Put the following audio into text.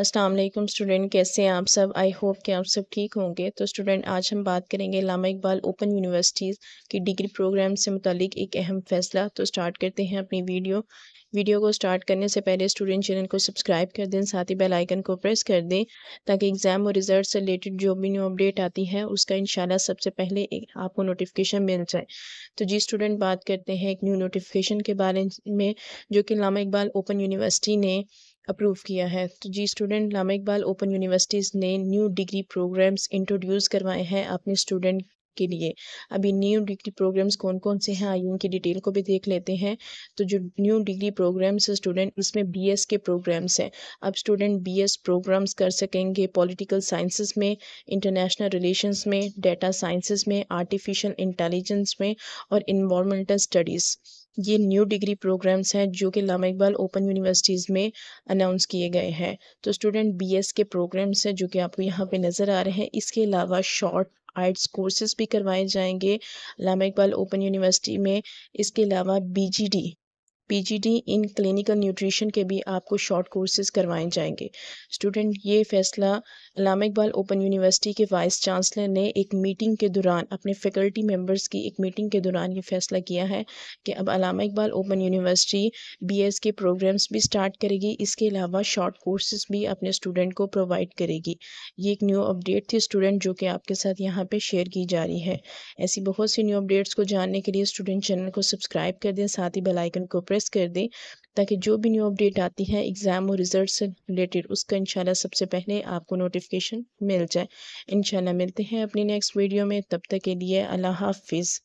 अस्सलाम वालेकुम स्टूडेंट कैसे हैं आप सब आई होप कि आप सब ठीक होंगे तो स्टूडेंट आज हम बात करेंगे लामा इकबाल ओपन यूनिवर्सिटीज़ की डिग्री प्रोग्राम से मुतलिक एक अहम फैसला तो स्टार्ट करते हैं अपनी वीडियो वीडियो को स्टार्ट करने से पहले स्टूडेंट चैनल को सब्सक्राइब कर दें साथ ही बेल आइकन को प्रेस कर दें ताकि एग्ज़ाम और रिजल्ट से रिलेटेड जो भी न्यू अपडेट आती है उसका इंशाल्लाह सबसे पहले आपको नोटिफिकेशन मिल जाए तो जी स्टूडेंट बात करते हैं एक न्यू नोटिफिकेशन के बारे में जो कि लामा इकबाल ओपन यूनिवर्सिटी ने अप्रूव किया है तो जी student Allama Iqbal open universities ने न्यू डिग्री प्रोग्राम्स इंट्रोड्यूस करवाए हैं अपने स्टूडेंट के लिए अभी न्यू डिग्री प्रोग्राम्स कौन कौन से हैं आइए उनकी डिटेल को भी देख लेते हैं तो जो न्यू डिग्री प्रोग्राम्स है स्टूडेंट उसमें बीएस के प्रोग्राम्स हैं अब स्टूडेंट बीएस प्रोग्राम्स कर सकेंगे पॉलिटिकल साइंसेस में इंटरनेशनल रिलेशंस में डाटा साइंसेस में आर्टिफिशियल इंटेलिजेंस में और इन्वामेंटल स्टडीज़ ये न्यू डिग्री प्रोग्राम्स हैं जो कि लामा इकबाल ओपन यूनिवर्सिटीज़ में अनाउंस किए गए हैं तो स्टूडेंट बीएस के प्रोग्राम्स हैं जो कि आपको यहाँ पे नज़र आ रहे हैं इसके अलावा शॉर्ट आर्ट्स कोर्सेज भी करवाए जाएंगे लामा इकबाल ओपन यूनिवर्सिटी में इसके अलावा D PGD in clinical nutrition के भी आपको शॉर्ट कोर्सेज करवाए जाएंगे स्टूडेंट ये फैसला अलामा इकबाल ओपन यूनिवर्सिटी के वाइस चांसलर ने एक मीटिंग के दौरान अपने फैकल्टी मेंबर्स की एक मीटिंग के दौरान ये फैसला किया है कि अब Allama Iqbal open university S के प्रोग्राम्स भी स्टार्ट करेगी इसके अलावा शॉर्ट कोर्सेज भी अपने स्टूडेंट को प्रोवाइड करेगी ये एक न्यू अपडेट थी स्टूडेंट जो कि आपके साथ यहाँ पर शेयर की जा रही है ऐसी बहुत सी न्यू अपडेट्स को जानने के लिए स्टूडेंट चैनल को सब्सक्राइब कर दें साथ ही बेलाइकन को प्रेस प्रेस कर दें ताकि जो भी न्यू अपडेट आती है एग्ज़ाम और रिज़ल्ट से रिलेटेड उसका इंशाल्लाह सबसे पहले आपको नोटिफिकेशन मिल जाए इंशाल्लाह मिलते हैं अपनी नेक्स्ट वीडियो में तब तक के लिए अल्लाह हाफिज़